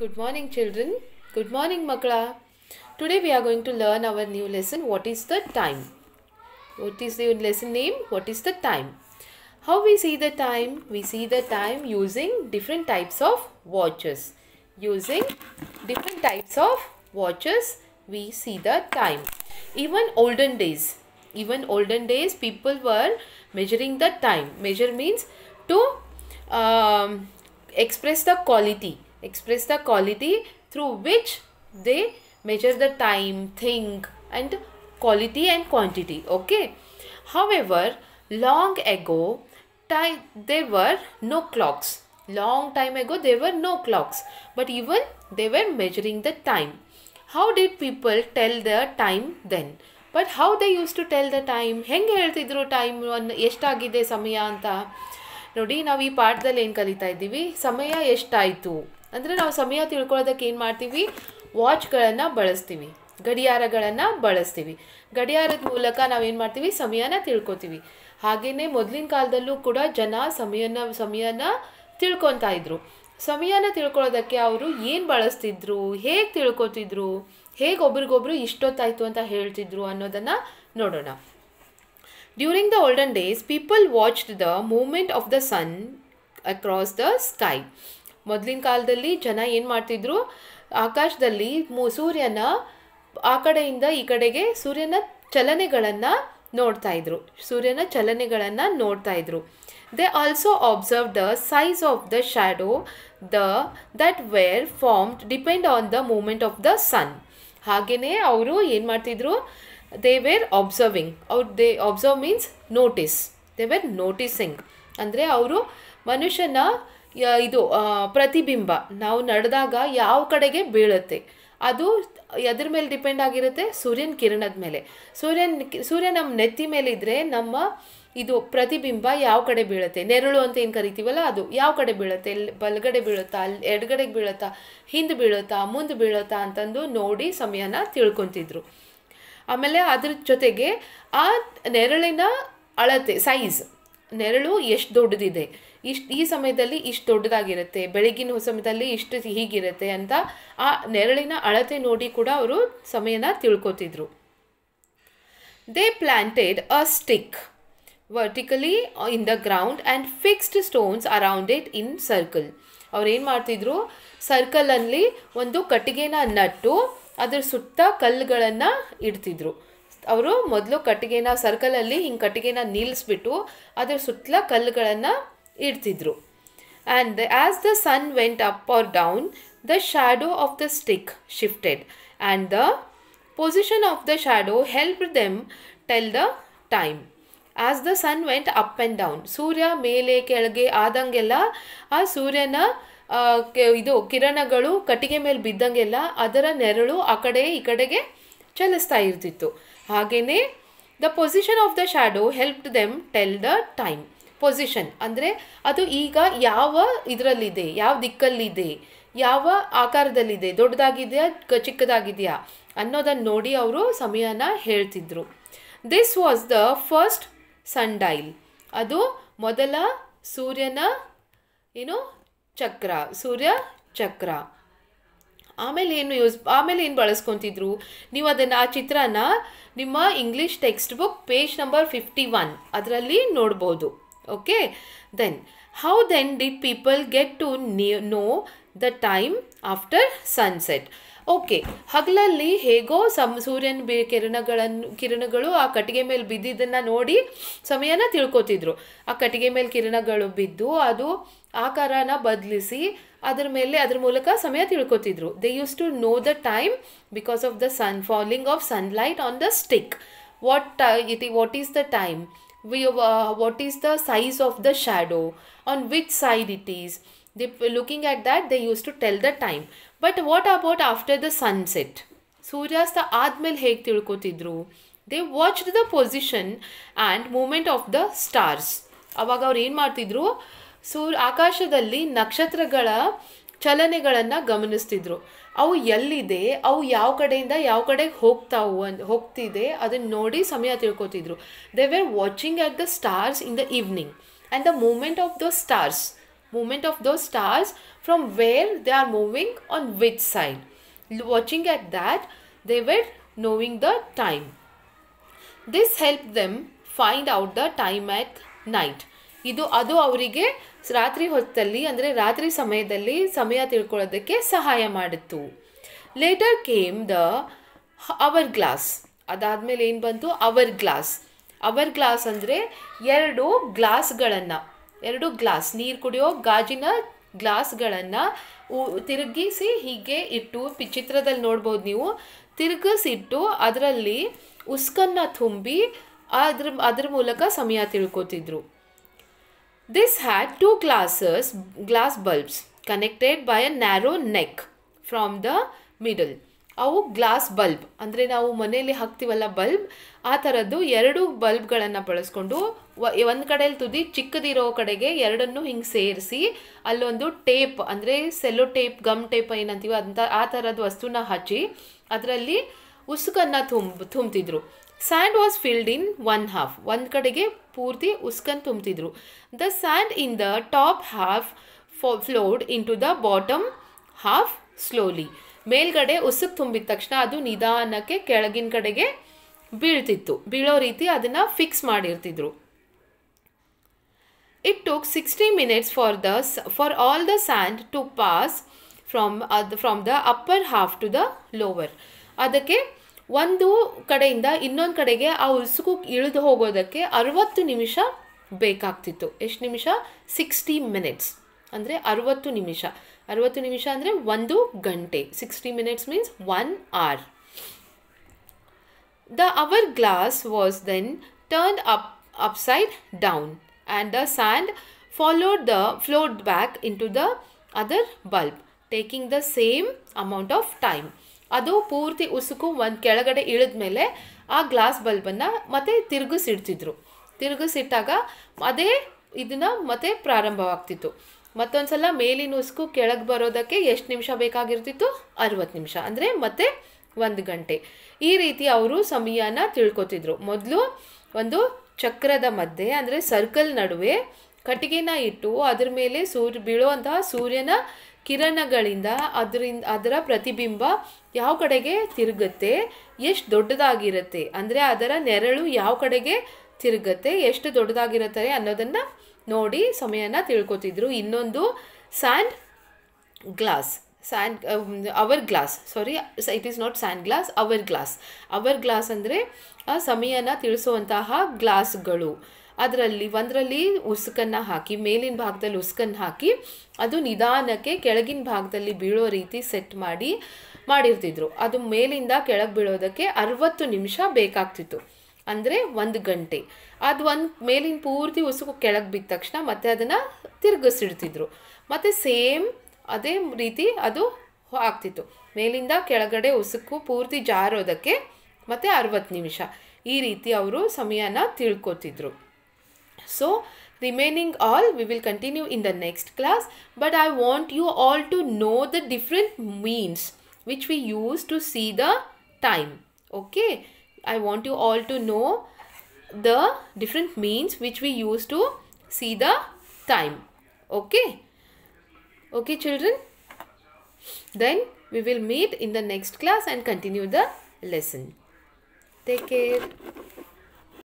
Good morning children. Good morning Makla. Today we are going to learn our new lesson what is the time. What is the lesson name? What is the time? How we see the time? We see the time using different types of watches. Using different types of watches we see the time. Even olden days. Even olden days people were measuring the time. Measure means to um, express the quality express the quality through which they measure the time, thing and quality and quantity. Okay. However, long ago, time, there were no clocks. Long time ago, there were no clocks. But even they were measuring the time. How did people tell their time then? But how they use to tell the time ಹೆಂಗೆ ಹೇಳ್ತಿದ್ರು time time? ಎಷ್ಟಾಗಿದೆ ಸಮಯ ಅಂತ ನೋಡಿ ನಾವು ಈ ಪಾಠದಲ್ಲಿ ಏನು ಕಲಿತಾ ಇದ್ದೀವಿ ಸಮಯ ಎಷ್ಟಾಯಿತು ಅಂದರೆ ನಾವು ಸಮಯ ತಿಳ್ಕೊಳ್ಳೋದಕ್ಕೆ ಏನು ಮಾಡ್ತೀವಿ ವಾಚ್ಗಳನ್ನು ಬಳಸ್ತೀವಿ ಗಡಿಯಾರಗಳನ್ನು ಬಳಸ್ತೀವಿ ಗಡಿಯಾರದ ಮೂಲಕ ನಾವೇನು ಮಾಡ್ತೀವಿ ಸಮಯನ ತಿಳ್ಕೊತೀವಿ ಹಾಗೆಯೇ ಮೊದಲಿನ ಕಾಲದಲ್ಲೂ ಕೂಡ ಜನ ಸಮಯನ ಸಮಯನ ತಿಳ್ಕೊತಾ ಇದ್ರು ಸಮಯನ ತಿಳ್ಕೊಳ್ಳೋದಕ್ಕೆ ಅವರು ಏನು ಬಳಸ್ತಿದ್ರು ಹೇಗೆ ತಿಳ್ಕೊತಿದ್ರು ಹೇಗೆ ಒಬ್ರಿಗೊಬ್ರು ಇಷ್ಟೊತ್ತಾಯಿತು ಅಂತ ಹೇಳ್ತಿದ್ರು ಅನ್ನೋದನ್ನು ನೋಡೋಣ during the olden days people watched the movement of the sun across the sky ಮೊದಲಿನ ಕಾಲದಲ್ಲಿ ಜನ ಏನು ಮಾಡ್ತಿದ್ರು ಆಕಾಶದಲ್ಲಿ ಸೂರ್ಯನ ಆ ಕಡೆಯಿಂದ ಈ ಕಡೆಗೆ ಸೂರ್ಯನ ಚಲನೆಗಳನ್ನು ನೋಡ್ತಾ ಇದ್ರು ಸೂರ್ಯನ ಚಲನೆಗಳನ್ನು ನೋಡ್ತಾ ಇದ್ರು they also observe the size of the shadow the that were formed depend on the movement of the sun ಹಾಗೆಯೇ ಅವರು ಏನು ಮಾಡ್ತಿದ್ರು ದೇ ವೇರ್ ಅಬ್ಸರ್ವಿಂಗ್ ಅವ್ರ they observe means notice they were noticing ಅಂದರೆ ಅವರು ಮನುಷ್ಯನ ಇದು ಪ್ರತಿಬಿಂಬ ನಾವು ನಡೆದಾಗ ಯಾವ ಕಡೆಗೆ ಬೀಳುತ್ತೆ ಅದು ಎದ್ರ ಮೇಲೆ ಡಿಪೆಂಡ್ ಆಗಿರುತ್ತೆ ಸೂರ್ಯನ ಕಿರಣದ ಮೇಲೆ ಸೂರ್ಯನ ಸೂರ್ಯ ನಮ್ಮ ನೆತ್ತಿ ಮೇಲೆ ಇದ್ದರೆ ನಮ್ಮ ಇದು ಪ್ರತಿಬಿಂಬ ಯಾವ ಕಡೆ ಬೀಳುತ್ತೆ ನೆರಳು ಅಂತ ಏನು ಕರಿತೀವಲ್ಲ ಅದು ಯಾವ ಕಡೆ ಬೀಳುತ್ತೆ ಬಲಗಡೆ ಬೀಳುತ್ತಾ ಅಲ್ಲಿ ಎಡಗಡೆಗೆ ಬೀಳುತ್ತಾ ಹಿಂದೆ ಬೀಳುತ್ತಾ ಮುಂದೆ ಬೀಳುತ್ತಾ ಅಂತಂದು ನೋಡಿ ಸಮಯನ ತಿಳ್ಕೊತಿದ್ರು ಆಮೇಲೆ ಅದ್ರ ಜೊತೆಗೆ ಆ ನೆರಳಿನ ಅಳತೆ ಸೈಜ್ ನೆರಳು ಎಷ್ಟು ದೊಡ್ಡದಿದೆ ಇಷ್ಟು ಈ ಸಮಯದಲ್ಲಿ ಇಷ್ಟು ದೊಡ್ಡದಾಗಿರುತ್ತೆ ಬೆಳಗಿನ ಸಮಯದಲ್ಲಿ ಇಷ್ಟು ಹೀಗಿರುತ್ತೆ ಅಂತ ಆ ನೆರಳಿನ ಅಳತೆ ನೋಡಿ ಕೂಡ ಅವರು ಸಮಯನ ತಿಳ್ಕೊತಿದ್ರು they planted a stick vertically in the ground and fixed stones around it in circle ಅವ್ರು ಏನು ಮಾಡ್ತಿದ್ರು ಸರ್ಕಲಲ್ಲಿ ಒಂದು ಕಟ್ಟಿಗೆನ ನಟ್ಟು ಅದರ ಸುತ್ತ ಕಲ್ಲುಗಳನ್ನು ಇಡ್ತಿದ್ರು ಅವರು ಮೊದಲು ಕಟ್ಟಿಗೆನ ಸರ್ಕಲಲ್ಲಿ ಹಿಂಗೆ ಕಟ್ಟಿಗೆನ ನಿಲ್ಲಿಸ್ಬಿಟ್ಟು ಅದ್ರ ಸುತ್ತಲ ಕಲ್ಲುಗಳನ್ನು ಇಡ್ತಿದ್ರು and as the sun went up or down the shadow of the stick shifted and the position of the shadow help them tell the time as the sun went up and down ಸೂರ್ಯ ಮೇಲೆ ಕೆಳಗೆ ಆದಂಗೆಲ್ಲ ಆ ಸೂರ್ಯನ ಇದು ಕಿರಣಗಳು ಕಟ್ಟಿಗೆ ಮೇಲೆ ಬಿದ್ದಂಗೆಲ್ಲ ಅದರ ನೆರಳು ಆ ಕಡೆ ಈ ಕಡೆಗೆ ಚಲಿಸ್ತಾ ಇರ್ತಿತ್ತು ಹಾಗೆಯೇ the position of the shadow help them tell the time position ಅಂದರೆ ಅದು ಈಗ ಯಾವ ಇದರಲ್ಲಿದೆ ಯಾವ ದಿಕ್ಕಲ್ಲಿದೆ ಯಾವ ಆಕಾರದಲ್ಲಿದೆ ದೊಡ್ಡದಾಗಿದೆಯಾ ಚಿಕ್ಕದಾಗಿದೆಯಾ ಅನ್ನೋದನ್ನು ನೋಡಿ ಅವರು ಸಮಯನ ಹೇಳ್ತಿದ್ರು this was the first sundial ಅದು ಮೊದಲ ಸೂರ್ಯನ ಏನು ಚಕ್ರ ಸೂರ್ಯ ಚಕ್ರ ಆಮೇಲೆ ಏನು ಯೂಸ್ ಆಮೇಲೆ ಏನು ಬಳಸ್ಕೊತಿದ್ರು ನೀವು ಅದನ್ನು ಆ ಚಿತ್ರನ ನಿಮ್ಮ English textbook page number fifty one ಅದರಲ್ಲಿ ನೋಡ್ಬೋದು Okay, then how then did people get to know the time after sunset okay ಹಗಲಲ್ಲಿ ಹೇಗೋ ಸಮ್ ಸೂರ್ಯನ ಬಿ ಕಿರಣಗಳನ್ನು ಕಿರಣಗಳು ಆ ಕಟ್ಟಿಗೆ ಮೇಲೆ ಬಿದ್ದಿದ್ದನ್ನು ನೋಡಿ ಸಮಯನ ತಿಳ್ಕೊತಿದ್ರು ಆ ಕಟ್ಟಿಗೆ ಮೇಲೆ ಕಿರಣಗಳು ಬಿದ್ದು ಅದು ಆಕಾರನ ಬದಲಿಸಿ ಅದರ ಮೇಲೆ ಅದ್ರ ಮೂಲಕ ಸಮಯ ತಿಳ್ಕೊತಿದ್ರು they use to know the time because of the sun falling of sunlight on the stick what it what is the time we, uh, what is the size of the shadow, on which side it is. They, looking at that, they used to tell the time. But what about after the sunset? ಸೂರ್ಯಾಸ್ತ ಆದಮೇಲೆ ಹೇಗೆ ತಿಳ್ಕೊತಿದ್ರು they watched the position and movement of the stars ಅವಾಗ ಅವ್ರು ಏನು ಮಾಡ್ತಿದ್ರು ಸೂರ್ ಆಕಾಶದಲ್ಲಿ ನಕ್ಷತ್ರಗಳ ಚಲನೆಗಳನ್ನು ಗಮನಿಸ್ತಿದ್ರು ಅವು ಎಲ್ಲಿದೆ ಅವು ಯಾವ ಕಡೆಯಿಂದ ಯಾವ ಕಡೆಗೆ ಹೋಗ್ತಾವು ಅನ್ ಹೋಗ್ತಿದೆ ಅದನ್ನು ನೋಡಿ ಸಮಯ ತಿಳ್ಕೊತಿದ್ರು they were watching at the stars in the evening and the movement of those stars movement of those stars from where they are moving on which side watching at that they were knowing the time this help them find out the time at night ಇದು ಅದು ಅವರಿಗೆ ರಾತ್ರಿ ಹೊತ್ತಲ್ಲಿ ಅಂದರೆ ರಾತ್ರಿ ಸಮಯದಲ್ಲಿ ಸಮಯ ತಿಳ್ಕೊಳ್ಳೋದಕ್ಕೆ ಸಹಾಯ ಮಾಡಿತ್ತು later came the hour glass ಅದಾದಮೇಲೆ ಏನು ಬಂತು ಅವರ್ ಗ್ಲಾಸ್ ಅವರ್ ಗ್ಲಾಸ್ ಅಂದರೆ ಎರಡು ಗ್ಲಾಸ್ಗಳನ್ನು ಎರಡು ಗ್ಲಾಸ್ ನೀರು ಕುಡಿಯೋ ಗಾಜಿನ ಗ್ಲಾಸ್ಗಳನ್ನು ತಿರುಗಿಸಿ ಹೀಗೆ ಇಟ್ಟು ಚಿತ್ರದಲ್ಲಿ ನೋಡ್ಬೋದು ನೀವು ತಿರುಗಿಸಿಟ್ಟು ಅದರಲ್ಲಿ ಉಸ್ಕನ್ನು ತುಂಬಿ ಅದ್ರ ಅದ್ರ ಮೂಲಕ ಸಮಯ ತಿಳ್ಕೊತಿದ್ರು This had two glasses, glass bulbs connected by a narrow neck from the middle. ಅವು ಗ್ಲಾಸ್ ಬಲ್ಬ್ ಅಂದರೆ ನಾವು ಮನೆಯಲ್ಲಿ ಹಾಕ್ತೀವಲ್ಲ ಬಲ್ಬ್ ಆ ಥರದ್ದು ಎರಡು ಬಲ್ಬ್ಗಳನ್ನು ಬಳಸ್ಕೊಂಡು ಒಂದು ಕಡೆಯಲ್ಲಿ ತುದಿ ಚಿಕ್ಕದಿರೋ ಕಡೆಗೆ ಎರಡನ್ನೂ ಹಿಂಗೆ ಸೇರಿಸಿ ಅಲ್ಲೊಂದು ಟೇಪ್ ಅಂದರೆ ಸೆಲ್ಲೋ ಟೇಪ್ ಗಮ್ ಟೇಪ್ ಏನಂತೀವಿ ಅಂತ ಆ ಥರದ ವಸ್ತುನ ಹಚ್ಚಿ ಅದರಲ್ಲಿ ಉಸುಕನ್ನು ತುಂಬ ತುಂಬ್ತಿದ್ರು sand was filled in one half ಒಂದು ಕಡೆಗೆ ಪೂರ್ತಿ ಉಸ್ಕನ್ ತುಂಬ್ತಿದ್ರು the sand in the top half flowed in to the bottom half slowly ಮೇಲ್ಗಡೆ ಉಸುಕ್ ತುಂಬಿದ ತಕ್ಷಣ ಅದು ನಿಧಾನಕ್ಕೆ ಕೆಳಗಿನ ಕಡೆಗೆ ಬೀಳ್ತಿತ್ತು ಬೀಳೋ ರೀತಿ ಅದನ್ನು ಫಿಕ್ಸ್ ಮಾಡಿರ್ತಿದ್ರು it took sixty minutes for the for all the sand to pass from ಅದ್ from the upper half to the lower ಅದಕ್ಕೆ ಒಂದು ಕಡೆಯಿಂದ ಇನ್ನೊಂದು ಕಡೆಗೆ ಆ ಉಸುಕು ಇಳಿದು ಹೋಗೋದಕ್ಕೆ ಅರುವತ್ತು ನಿಮಿಷ ಬೇಕಾಗ್ತಿತ್ತು ಎಷ್ಟು ನಿಮಿಷ ಸಿಕ್ಸ್ಟಿ ಮಿನಿಟ್ಸ್ ಅಂದರೆ ಅರುವತ್ತು ನಿಮಿಷ ಅರವತ್ತು ನಿಮಿಷ ಅಂದರೆ ಒಂದು ಗಂಟೆ sixty minutes means one hour the hour glass was then turn up upside down and the sand followed the flowed back in to the other bulb taking the same amount of time ಅದು ಪೂರ್ತಿ ಉಸುಕು ಒಂದು ಕೆಳಗಡೆ ಇಳಿದ್ಮೇಲೆ ಆ glass ಬಲ್ಬನ್ನು ಮತ್ತೆ ತಿರುಗಿಸಿಡ್ತಿದ್ರು ತಿರುಗಿಸಿಟ್ಟಾಗ ಅದೇ ಇದನ್ನು ಮತ್ತೆ ಪ್ರಾರಂಭವಾಗ್ತಿತ್ತು ಮತ್ತೊಂದು ಸಲ ಮೇಲಿನ ಉಸುಕು ಕೆಳಗೆ ಬರೋದಕ್ಕೆ ಎಷ್ಟು ನಿಮಿಷ ಬೇಕಾಗಿರ್ತಿತ್ತು ಅರವತ್ತು ನಿಮಿಷ ಅಂದರೆ ಮತ್ತೆ ಒಂದು ಗಂಟೆ ಈ ರೀತಿ ಅವರು ಸಮಯನ ತಿಳ್ಕೊತಿದ್ರು ಮೊದಲು ಒಂದು ಚಕ್ರದ ಮಧ್ಯೆ ಅಂದರೆ ಸರ್ಕಲ್ ನಡುವೆ ಕಟ್ಟಿಗೆನ ಇಟ್ಟು ಅದ್ರ ಮೇಲೆ ಸೂರ್ಯ ಬೀಳುವಂತಹ ಸೂರ್ಯನ ಕಿರಣಗಳಿಂದ ಅದರಿಂದ ಅದರ ಪ್ರತಿಬಿಂಬ ಯಾವ ಕಡೆಗೆ ತಿರುಗುತ್ತೆ ಎಷ್ಟು ದೊಡ್ಡದಾಗಿರುತ್ತೆ ಅಂದರೆ ಅದರ ನೆರಳು ಯಾವ ಕಡೆಗೆ ತಿರುಗತ್ತೆ ಎಷ್ಟು ದೊಡ್ಡದಾಗಿರುತ್ತೆ ಅನ್ನೋದನ್ನು ನೋಡಿ ಸಮಯನ ತಿಳ್ಕೊತಿದ್ರು ಇನ್ನೊಂದು sand glass sand hour glass sorry it is not sand glass hour glass hour glass ಅಂದರೆ ಆ ಸಮಯನ ತಿಳಿಸುವಂತಹ ಗ್ಲಾಸ್ಗಳು ಅದರಲ್ಲಿ ಒಂದರಲ್ಲಿ ಉಸುಕನ್ನು ಹಾಕಿ ಮೇಲಿನ ಭಾಗದಲ್ಲಿ ಉಸುಕನ್ನು ಹಾಕಿ ಅದು ನಿಧಾನಕ್ಕೆ ಕೆಳಗಿನ ಭಾಗದಲ್ಲಿ ಬೀಳೋ ರೀತಿ ಸೆಟ್ ಮಾಡಿ ಮಾಡಿರ್ತಿದ್ರು ಅದು ಮೇಲಿಂದ ಕೆಳಗೆ ಬೀಳೋದಕ್ಕೆ ಅರವತ್ತು ನಿಮಿಷ ಬೇಕಾಗ್ತಿತ್ತು ಅಂದರೆ ಒಂದು ಗಂಟೆ ಅದು ಒಂದು ಮೇಲಿನ ಪೂರ್ತಿ ಉಸುಕು ಕೆಳಗೆ ಬಿದ್ದ ತಕ್ಷಣ ಮತ್ತೆ ಅದನ್ನು ತಿರುಗಿಸಿಡ್ತಿದ್ರು ಮತ್ತು ಸೇಮ್ ಅದೇ ರೀತಿ ಅದು ಆಗ್ತಿತ್ತು ಮೇಲಿಂದ ಕೆಳಗಡೆ ಉಸುಕು ಪೂರ್ತಿ ಜಾರೋದಕ್ಕೆ ಮತ್ತು ಅರವತ್ತು ನಿಮಿಷ ಈ ರೀತಿ ಅವರು ಸಮಯನ ತಿಳ್ಕೊತಿದ್ರು So, remaining all we will continue in the next class but I want you all to know the different means which we use to see the time. Okay, I want you all to know the different means which we use to see the time. Okay, okay children. Then we will meet in the next class and continue the lesson. Take care.